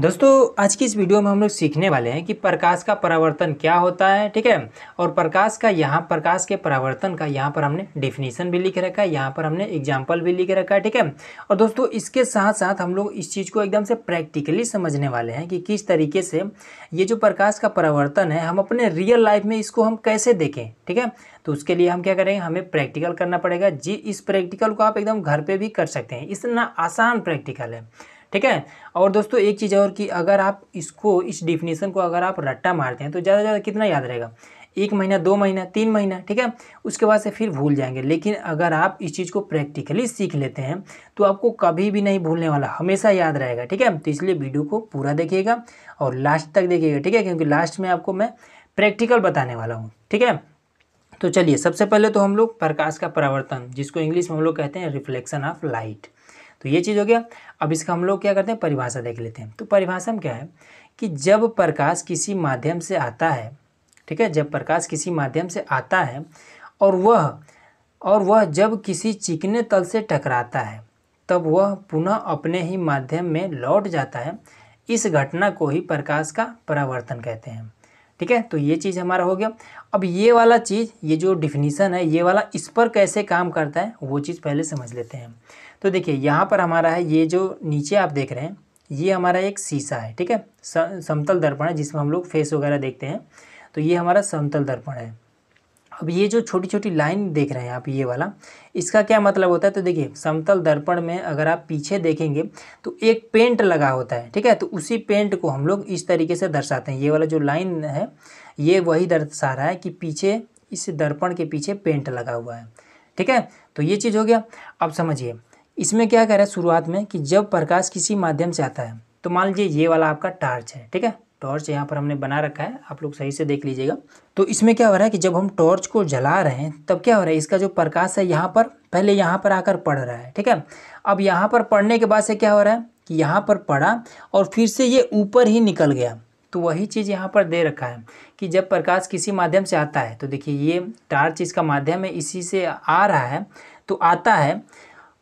दोस्तों आज की इस वीडियो में हम लोग सीखने वाले हैं कि प्रकाश का परावर्तन क्या होता है ठीक है और प्रकाश का यहाँ प्रकाश के परावर्तन का यहाँ पर हमने डेफिनेशन भी लिख रखा है यहाँ पर हमने एग्जाम्पल भी लिख रखा है ठीक है और दोस्तों इसके साथ साथ हम लोग इस चीज़ को एकदम से प्रैक्टिकली समझने वाले हैं कि किस तरीके से ये जो प्रकाश का परावर्तन है हम अपने रियल लाइफ में इसको हम कैसे देखें ठीक है तो उसके लिए हम क्या करेंगे हमें प्रैक्टिकल करना पड़ेगा जी इस प्रैक्टिकल को आप एकदम घर पर भी कर सकते हैं इतना आसान प्रैक्टिकल है ठीक है और दोस्तों एक चीज़ और कि अगर आप इसको इस डिफिनेशन को अगर आप रट्टा मारते हैं तो ज़्यादा से ज़्यादा कितना याद रहेगा एक महीना दो महीना तीन महीना ठीक है उसके बाद से फिर भूल जाएंगे लेकिन अगर आप इस चीज़ को प्रैक्टिकली सीख लेते हैं तो आपको कभी भी नहीं भूलने वाला हमेशा याद रहेगा ठीक है तो इसलिए वीडियो को पूरा देखिएगा और लास्ट तक देखिएगा ठीक है क्योंकि लास्ट में आपको मैं प्रैक्टिकल बताने वाला हूँ ठीक है तो चलिए सबसे पहले तो हम लोग प्रकाश का परावर्तन जिसको इंग्लिश में हम लोग कहते हैं रिफ्लेक्शन ऑफ लाइट तो ये चीज़ हो गया अब इसका हम लोग क्या करते हैं परिभाषा देख लेते हैं तो परिभाषा में क्या है कि जब प्रकाश किसी माध्यम से आता है ठीक है जब प्रकाश किसी माध्यम से आता है और वह और वह जब किसी चिकने तल से टकराता है तब वह पुनः अपने ही माध्यम में लौट जाता है इस घटना को ही प्रकाश का परावर्तन कहते हैं ठीक है तो ये चीज़ हमारा हो गया अब ये वाला चीज़ ये जो डिफिनीसन है ये वाला इस पर कैसे काम करता है वो चीज़ पहले समझ लेते हैं तो देखिए यहाँ पर हमारा है ये जो नीचे आप देख रहे हैं ये हमारा एक शीशा है ठीक है समतल दर्पण है जिसमें हम लोग फेस वगैरह देखते हैं तो ये हमारा समतल दर्पण है अब ये जो छोटी छोटी लाइन देख रहे हैं आप ये वाला इसका क्या मतलब होता है तो देखिए समतल दर्पण में अगर आप पीछे देखेंगे तो एक पेंट लगा होता है ठीक है तो उसी पेंट को हम लोग इस तरीके से दर्शाते हैं ये वाला जो लाइन है ये वही दर्शा रहा है कि पीछे इस दर्पण के पीछे पेंट लगा हुआ है ठीक है तो ये चीज़ हो गया अब समझिए इसमें क्या कह रहा है शुरुआत में कि जब प्रकाश किसी माध्यम से आता है तो मान लीजिए ये वाला आपका टार्च है ठीक है टॉर्च यहाँ पर हमने बना रखा है आप लोग सही से देख लीजिएगा तो इसमें क्या हो रहा है कि जब हम टॉर्च को जला रहे हैं तब क्या हो रहा है इसका जो प्रकाश है यहाँ पर पहले यहाँ पर आकर पड़ रहा है ठीक है अब यहाँ पर पड़ने के बाद से क्या हो रहा है कि यहाँ पर पड़ा और फिर से ये ऊपर ही निकल गया तो वही चीज़ यहाँ पर दे रखा है कि जब प्रकाश किसी माध्यम से आता है तो देखिए ये टार्च इसका माध्यम है इसी से आ रहा है तो आता है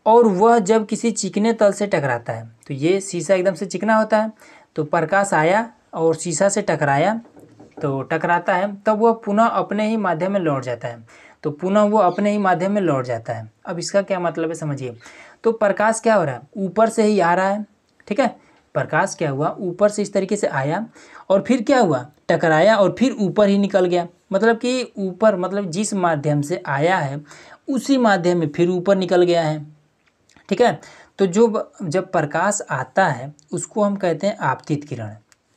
और वह जब किसी चिकने तल से टकराता है तो ये शीशा एकदम से चिकना होता है तो प्रकाश आया और शीशा से टकराया तो टकराता है तब वह पुनः अपने ही माध्यम में लौट जाता है तो पुनः वो अपने ही माध्यम में लौट जाता है अब इसका क्या मतलब है समझिए तो प्रकाश क्या हो रहा है ऊपर से ही आ रहा है ठीक है प्रकाश क्या हुआ ऊपर से इस तरीके से आया और फिर क्या हुआ टकराया और फिर ऊपर ही निकल गया मतलब कि ऊपर मतलब जिस माध्यम से आया है उसी माध्यम में फिर ऊपर निकल गया है ठीक है तो जो जब प्रकाश आता है उसको हम कहते हैं आपतित किरण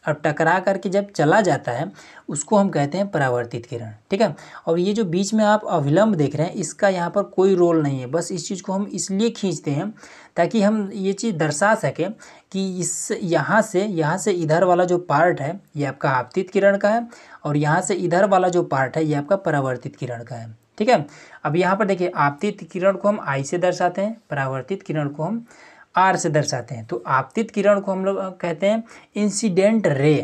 और टकरा करके जब चला जाता है उसको हम कहते हैं परावर्तित किरण ठीक है और ये जो बीच में आप अविलंब देख रहे हैं इसका यहाँ पर कोई रोल नहीं है बस इस चीज़ को हम इसलिए खींचते हैं ताकि हम ये चीज़ दर्शा सकें कि इस यहाँ से यहाँ से इधर वाला जो पार्ट है ये आपका आपतित किरण का है और यहाँ से इधर वाला जो पार्ट है ये आपका परावर्तित किरण का है ठीक है अब यहाँ पर देखिए आपतित किरण को हम आई से दर्शाते हैं परावर्तित किरण को हम आर से दर्शाते हैं तो आपतित किरण को हम लोग कहते हैं इंसिडेंट रे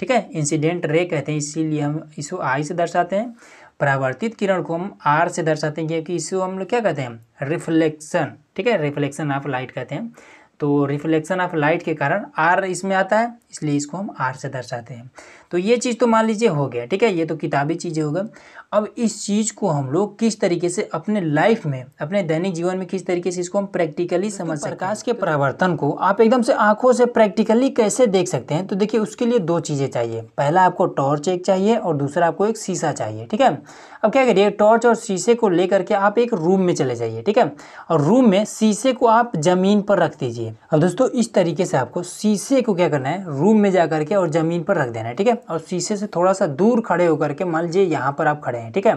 ठीक है इंसिडेंट रे कहते हैं इसीलिए हम इसको आई से दर्शाते हैं परावर्तित किरण को हम आर से दर्शाते हैं क्योंकि इसको हम लोग क्या कहते हैं रिफ्लेक्शन ठीक है रिफ्लेक्शन ऑफ लाइट कहते हैं तो रिफ्लेक्शन ऑफ लाइट के कारण आर इसमें आता है इसलिए इसको हम आर से दर्शाते हैं तो ये चीज़ तो मान लीजिए हो गया ठीक है ये तो किताबी चीज़ें हो गई अब इस चीज़ को हम लोग किस तरीके से अपने लाइफ में अपने दैनिक जीवन में किस तरीके से इसको हम प्रैक्टिकली समझ सकते प्रकाश के तो परावर्तन को आप एकदम से आंखों से प्रैक्टिकली कैसे देख सकते हैं तो देखिए उसके लिए दो चीज़ें चाहिए पहला आपको टॉर्च एक चाहिए और दूसरा आपको एक शीशा चाहिए ठीक है अब क्या करिए टॉर्च और शीशे को लेकर के आप एक रूम में चले जाइए ठीक है और रूम में शीशे को आप ज़मीन पर रख दीजिए है अब दोस्तों इस तरीके से आपको शीशे को क्या करना है रूम में जा करके और ज़मीन पर रख देना है ठीक है और शीशे से थोड़ा सा दूर खड़े होकर के मान लीजिए यहाँ पर आप खड़े हैं ठीक है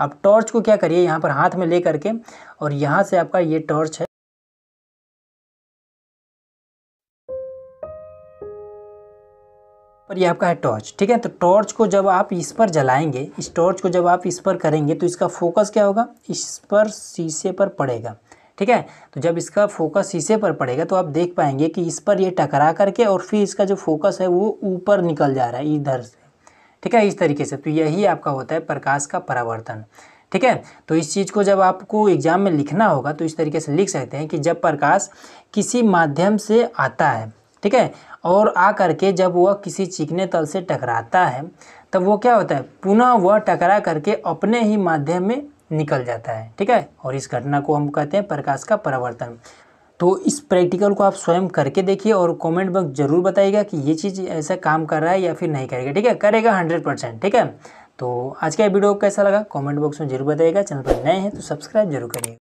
अब टॉर्च को क्या करिए यहाँ पर हाथ में ले करके और यहाँ से आपका ये टॉर्च है और ये आपका है टॉर्च ठीक है तो टॉर्च को जब आप इस पर जलाएंगे इस टॉर्च को जब आप इस पर करेंगे तो इसका फोकस क्या होगा इस पर शीशे पर पड़ेगा ठीक है तो जब इसका फोकस शीशे पर पड़ेगा तो आप देख पाएंगे कि इस पर ये टकरा करके और फिर इसका जो फोकस है वो ऊपर निकल जा रहा है इधर से ठीक है इस तरीके से तो यही आपका होता है प्रकाश का परावर्तन ठीक है तो इस चीज़ को जब आपको एग्जाम में लिखना होगा तो इस तरीके से लिख सकते हैं कि जब प्रकाश किसी माध्यम से आता है ठीक है और आ करके जब वह किसी चिकने तल से टकराता है तब वो क्या होता है पुनः वह टकरा करके अपने ही माध्यम में निकल जाता है ठीक है और इस घटना को हम कहते हैं प्रकाश का परावर्तन तो इस प्रैक्टिकल को आप स्वयं करके देखिए और कमेंट बॉक्स जरूर बताइएगा कि ये चीज़ ऐसा काम कर रहा है या फिर नहीं करेगा ठीक है करेगा हंड्रेड परसेंट ठीक है तो आज का वीडियो कैसा लगा कमेंट बॉक्स में जरूर बताइएगा चैनल पर नए हैं तो सब्सक्राइब जरूर करिएगा